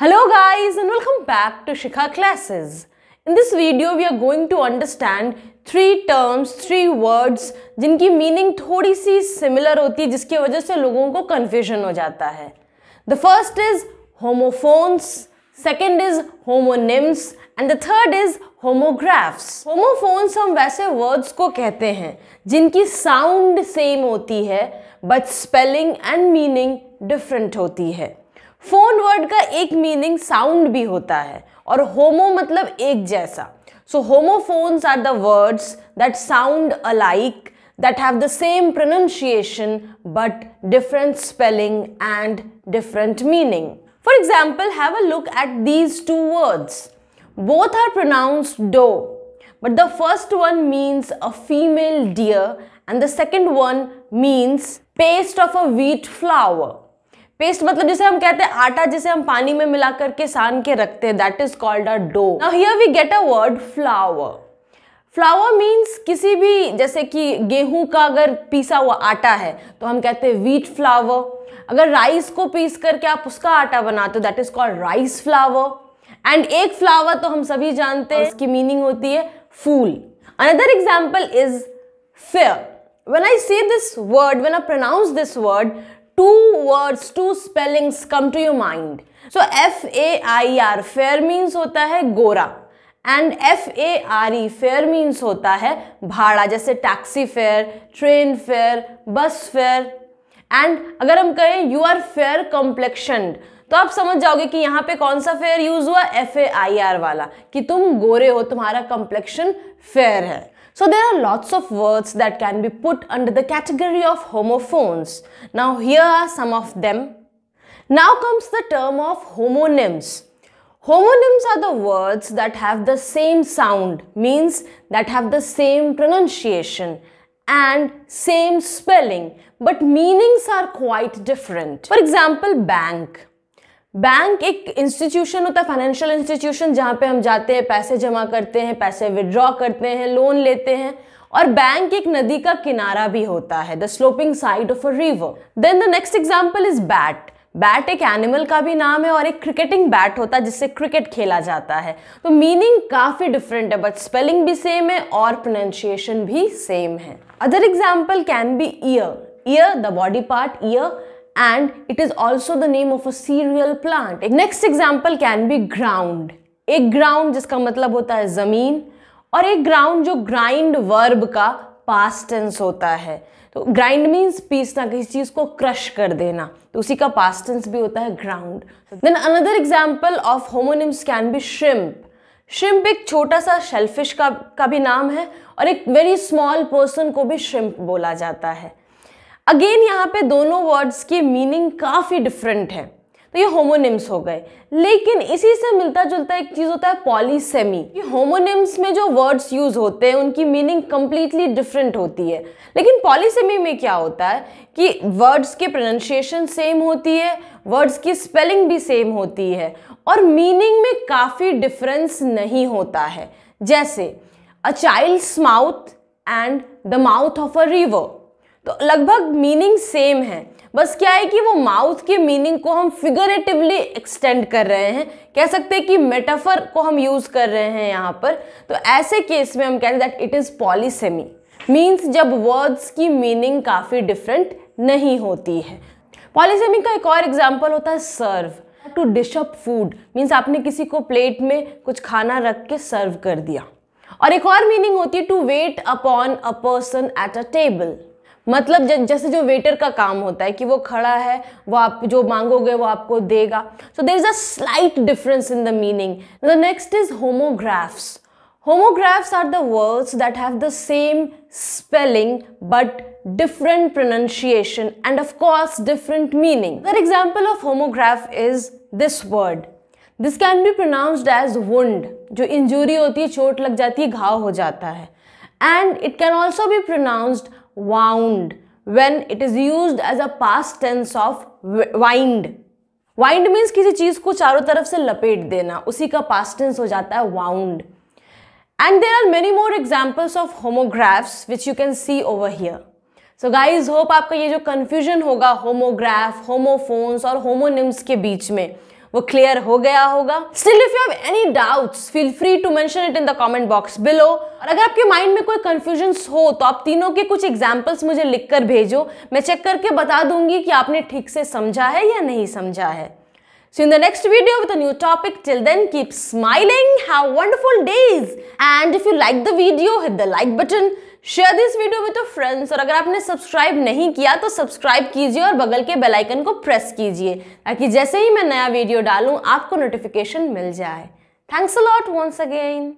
Hello guys and welcome back to Shikha classes. In this video we are going to understand three terms, three words जिनकी meaning थोड़ी सी similar होती है जिसकी वजह से लोगों को confusion हो जाता है The first is homophones, second is homonyms and the third is homographs homophones हम वैसे वर्ड्स को कहते हैं जिनकी साउंड सेम होती है but spelling and meaning different होती है फोन वर्ड का एक मीनिंग साउंड भी होता है और होमो मतलब एक जैसा so homophones are the words that sound alike that have the same pronunciation but different spelling and different meaning for example have a look at these two words both are pronounce doe but the first one means a female deer and the second one means paste of a wheat flour paste मतलब जिसे हम कहते हैं आटा जिसे हम पानी में मिला करके सान के रखते हैं that is called a dough now here we get a word flour flour means किसी भी जैसे कि गेहूं का अगर पीसा हुआ आटा है तो हम कहते हैं व्हीट फ्लावर अगर राइस को पीस करके आप उसका आटा बनाते हो that is called rice flour and एक फ्लावर तो हम सभी जानते हैं इसकी मीनिंग होती है फूल another example is fair when i say this word when i pronounce this word two words, two spellings come to your mind. So F A I R fair means होता है गोरा and F A R E fair means होता है भाड़ा जैसे taxi fare train fare bus fare and अगर हम कहें यू आर फेयर complexioned तो आप समझ जाओगे कि यहाँ पे कौन सा फेयर यूज हुआ एफ ए आई आर वाला कि तुम गोरे हो तुम्हारा कंप्लेक्शन फेयर है So there are lots of words that can be put under the category of homophones. Now here are some of them. Now comes the term of homonyms. Homonyms are the words that have the same sound, means that have the same pronunciation and same spelling, but meanings are quite different. For example, bank. Bank एक institution होता है financial institution जहाँ पे हम जाते हैं पैसे जमा करते हैं पैसे विड्रॉ करते हैं लोन लेते हैं और बैंक एक नदी का किनारा भी होता है the sloping side of a river then the next example is bat bat एक एनिमल का भी नाम है और एक क्रिकेटिंग बैट होता है जिससे क्रिकेट खेला जाता है तो मीनिंग काफ़ी डिफरेंट है बट स्पेलिंग भी सेम है और प्रोनाउंसिएशन भी सेम है other example can be ear ear the body part ear and it is also the name of a cereal plant next example can be ground एक ground जिसका मतलब होता है ज़मीन और एक ग्राउंड जो ग्राइंड वर्ब का पास्ट टेंस होता है तो ग्राइंड मीन्स पीसना किसी चीज़ को क्रश कर देना तो उसी का पास्ट टेंस भी होता है ground then another example of homonyms can be shrimp shrimp एक छोटा सा शेलफिश का का भी नाम है और एक वेरी स्मॉल पर्सन को भी श्रिम्प बोला जाता है अगेन यहाँ पे दोनों वर्ड्स की मीनिंग काफ़ी डिफरेंट है तो ये होमोनिम्स हो गए लेकिन इसी से मिलता जुलता एक चीज़ होता है पॉलीसेमी ये होमोनिम्स में जो वर्ड्स यूज होते हैं उनकी मीनिंग कम्प्लीटली डिफरेंट होती है लेकिन पॉलीसेमी में क्या होता है कि वर्ड्स के प्रोनाशिएशन सेम होती है वर्ड्स की स्पेलिंग भी सेम होती है और मीनिंग में काफ़ी डिफरेंस नहीं होता है जैसे a child's mouth and the mouth of a river तो लगभग मीनिंग सेम है बस क्या है कि वो माउथ के मीनिंग को हम फिगरेटिवली एक्सटेंड कर रहे हैं कह सकते हैं कि मेटाफर को हम यूज़ कर रहे हैं यहाँ पर तो ऐसे केस में हम कह रहे हैं that it is polysemy means जब वर्ड्स की मीनिंग काफ़ी डिफरेंट नहीं होती है पॉलीसेमी का एक और एग्जाम्पल होता है serve to dish up food means आपने किसी को प्लेट में कुछ खाना रख के सर्व कर दिया और एक और मीनिंग होती है to wait upon a person at a table मतलब जैसे जो वेटर का काम होता है कि वो खड़ा है वो आप जो मांगोगे वो आपको देगा so there is a slight difference in the meaning the next is homographs homographs are the words that have the same spelling but different pronunciation and of course different meaning the example of homograph is this word this can be pronounced as wound जो injury होती है चोट लग जाती है घाव हो जाता है and it can also be pronounced wound when it is used as a past tense of wind wind means किसी चीज़ को चारों तरफ से लपेट देना उसी का पास्टेंस हो जाता है wound and there are many more examples of homographs which you can see over here so guys hope आपका ये जो कन्फ्यूजन होगा होमोग्राफ होमोफोन्स और होमोनिम्स के बीच में वो क्लियर हो गया होगा still if you have any doubts feel free to mention it in the comment box below और अगर आपके माइंड में कोई कंफ्यूजन हो तो आप तीनों के कुछ एग्जाम्पल्स मुझे लिखकर भेजो मैं चेक करके बता दूंगी कि आपने ठीक से समझा है या नहीं समझा है so in the next video with with a new topic. Till then, keep smiling, have wonderful days. And if you like the video, hit the like share this video with तो फ्रेंड्स और अगर आपने subscribe नहीं किया तो subscribe कीजिए और बगल के बेल आइकन को प्रेस कीजिए ताकि जैसे ही मैं नया वीडियो डालूं आपको नोटिफिकेशन मिल जाए thanks a lot once again